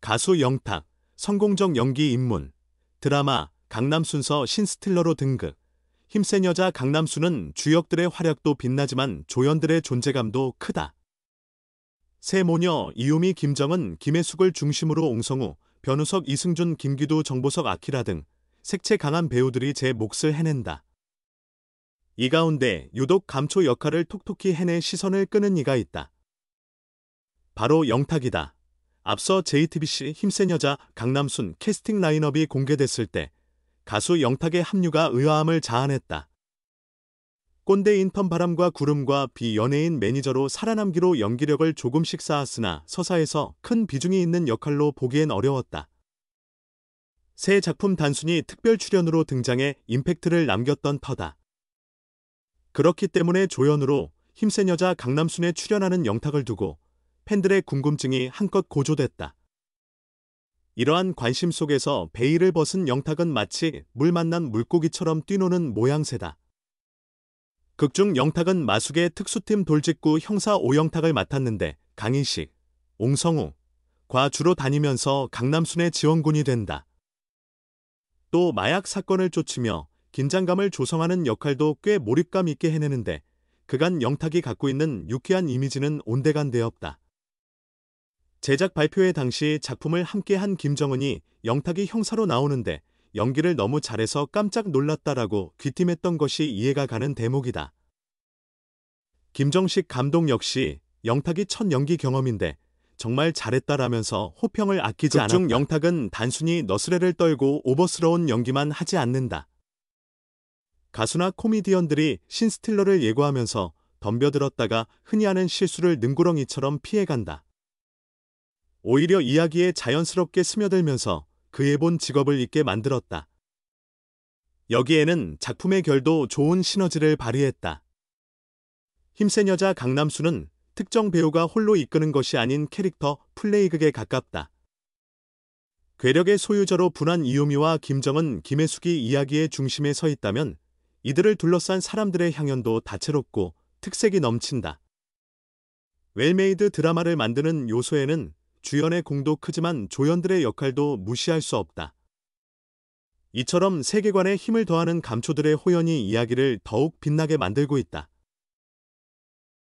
가수 영탁, 성공적 연기 입문, 드라마 강남 순서 신스틸러로 등극. 힘센 여자 강남순은 주역들의 활약도 빛나지만 조연들의 존재감도 크다. 세 모녀 이유미 김정은 김혜숙을 중심으로 옹성우, 변우석 이승준 김기도 정보석 아키라 등 색채 강한 배우들이 제 몫을 해낸다. 이 가운데 유독 감초 역할을 톡톡히 해내 시선을 끄는 이가 있다. 바로 영탁이다. 앞서 JTBC 힘센 여자 강남순 캐스팅 라인업이 공개됐을 때 가수 영탁의 합류가 의아함을 자아냈다. 꼰대 인턴 바람과 구름과 비연예인 매니저로 살아남기로 연기력을 조금씩 쌓았으나 서사에서 큰 비중이 있는 역할로 보기엔 어려웠다. 새 작품 단순히 특별 출연으로 등장해 임팩트를 남겼던 터다. 그렇기 때문에 조연으로 힘센 여자 강남순에 출연하는 영탁을 두고 팬들의 궁금증이 한껏 고조됐다. 이러한 관심 속에서 베일을 벗은 영탁은 마치 물 만난 물고기처럼 뛰노는 모양새다. 극중 영탁은 마숙의 특수팀 돌직구 형사 오영탁을 맡았는데 강인식, 옹성우, 과 주로 다니면서 강남순의 지원군이 된다. 또 마약 사건을 쫓으며 긴장감을 조성하는 역할도 꽤 몰입감 있게 해내는데 그간 영탁이 갖고 있는 유쾌한 이미지는 온데간데없다. 제작 발표회 당시 작품을 함께 한 김정은이 영탁이 형사로 나오는데 연기를 너무 잘해서 깜짝 놀랐다라고 귀띔했던 것이 이해가 가는 대목이다. 김정식 감독 역시 영탁이 첫 연기 경험인데 정말 잘했다라면서 호평을 아끼지 않았다. 중 영탁은 단순히 너스레를 떨고 오버스러운 연기만 하지 않는다. 가수나 코미디언들이 신스틸러를 예고하면서 덤벼들었다가 흔히 하는 실수를 능구렁이처럼 피해간다. 오히려 이야기에 자연스럽게 스며들면서 그의 본 직업을 잊게 만들었다. 여기에는 작품의 결도 좋은 시너지를 발휘했다. 힘센 여자 강남수는 특정 배우가 홀로 이끄는 것이 아닌 캐릭터 플레이극에 가깝다. 괴력의 소유자로 분한 이유미와 김정은, 김혜숙이 이야기의 중심에 서 있다면 이들을 둘러싼 사람들의 향연도 다채롭고 특색이 넘친다. 웰메이드 드라마를 만드는 요소에는 주연의 공도 크지만 조연들의 역할도 무시할 수 없다. 이처럼 세계관에 힘을 더하는 감초들의 호연이 이야기를 더욱 빛나게 만들고 있다.